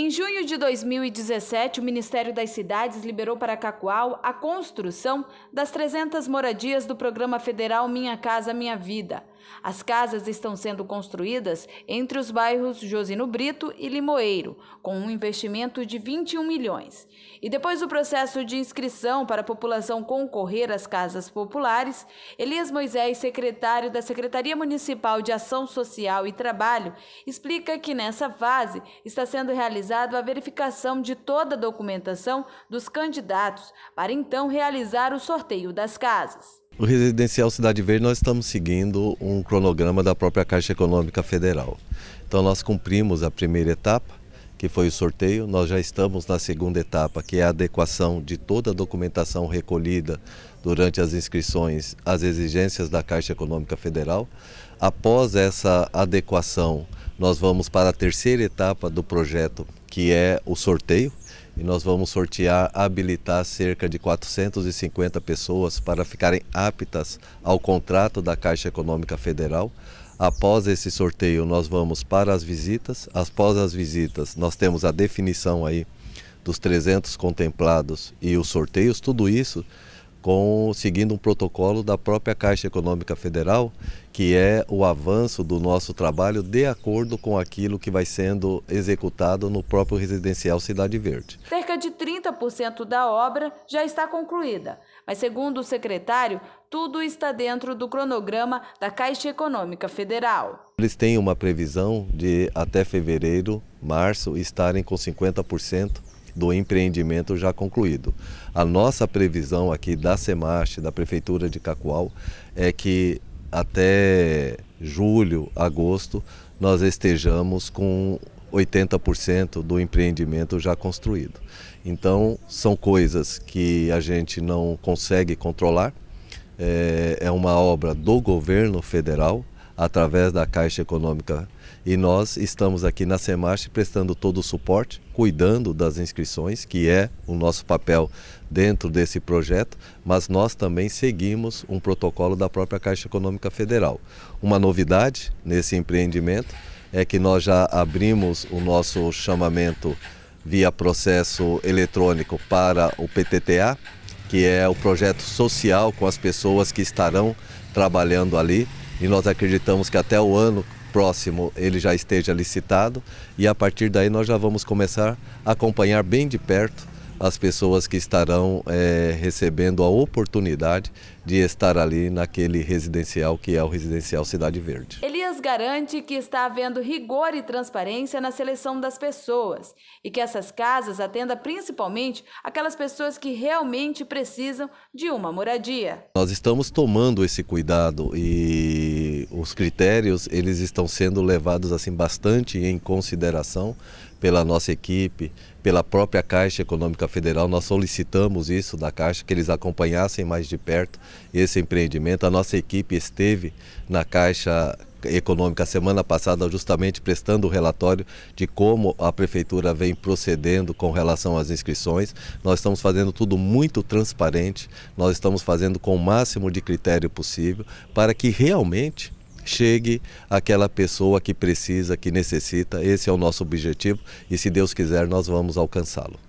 Em junho de 2017, o Ministério das Cidades liberou para Cacoal a construção das 300 moradias do Programa Federal Minha Casa Minha Vida. As casas estão sendo construídas entre os bairros Josino Brito e Limoeiro, com um investimento de 21 milhões. E depois do processo de inscrição para a população concorrer às casas populares, Elias Moisés, secretário da Secretaria Municipal de Ação Social e Trabalho, explica que nessa fase está sendo realizada realizado a verificação de toda a documentação dos candidatos, para então realizar o sorteio das casas. O Residencial Cidade Verde, nós estamos seguindo um cronograma da própria Caixa Econômica Federal. Então, nós cumprimos a primeira etapa, que foi o sorteio. Nós já estamos na segunda etapa, que é a adequação de toda a documentação recolhida durante as inscrições às exigências da Caixa Econômica Federal. Após essa adequação, nós vamos para a terceira etapa do projeto que é o sorteio. E nós vamos sortear, habilitar cerca de 450 pessoas para ficarem aptas ao contrato da Caixa Econômica Federal. Após esse sorteio, nós vamos para as visitas. Após as visitas, nós temos a definição aí dos 300 contemplados e os sorteios. Tudo isso com, seguindo um protocolo da própria Caixa Econômica Federal, que é o avanço do nosso trabalho de acordo com aquilo que vai sendo executado no próprio residencial Cidade Verde. Cerca de 30% da obra já está concluída, mas segundo o secretário, tudo está dentro do cronograma da Caixa Econômica Federal. Eles têm uma previsão de até fevereiro, março, estarem com 50% do empreendimento já concluído. A nossa previsão aqui da SEMAST, da Prefeitura de Cacoal, é que até julho, agosto, nós estejamos com 80% do empreendimento já construído. Então, são coisas que a gente não consegue controlar. É, é uma obra do governo federal, através da Caixa Econômica. E nós estamos aqui na Semarch prestando todo o suporte, cuidando das inscrições, que é o nosso papel dentro desse projeto, mas nós também seguimos um protocolo da própria Caixa Econômica Federal. Uma novidade nesse empreendimento é que nós já abrimos o nosso chamamento via processo eletrônico para o PTTA, que é o projeto social com as pessoas que estarão trabalhando ali e nós acreditamos que até o ano próximo ele já esteja licitado e a partir daí nós já vamos começar a acompanhar bem de perto as pessoas que estarão é, recebendo a oportunidade de estar ali naquele residencial que é o residencial Cidade Verde. Elias garante que está havendo rigor e transparência na seleção das pessoas e que essas casas atendam principalmente aquelas pessoas que realmente precisam de uma moradia. Nós estamos tomando esse cuidado e os critérios eles estão sendo levados assim bastante em consideração pela nossa equipe, pela própria Caixa Econômica Federal. Nós solicitamos isso da Caixa, que eles acompanhassem mais de perto esse empreendimento. A nossa equipe esteve na Caixa Econômica semana passada, justamente prestando o relatório de como a Prefeitura vem procedendo com relação às inscrições. Nós estamos fazendo tudo muito transparente, nós estamos fazendo com o máximo de critério possível para que realmente chegue àquela pessoa que precisa, que necessita. Esse é o nosso objetivo e, se Deus quiser, nós vamos alcançá-lo.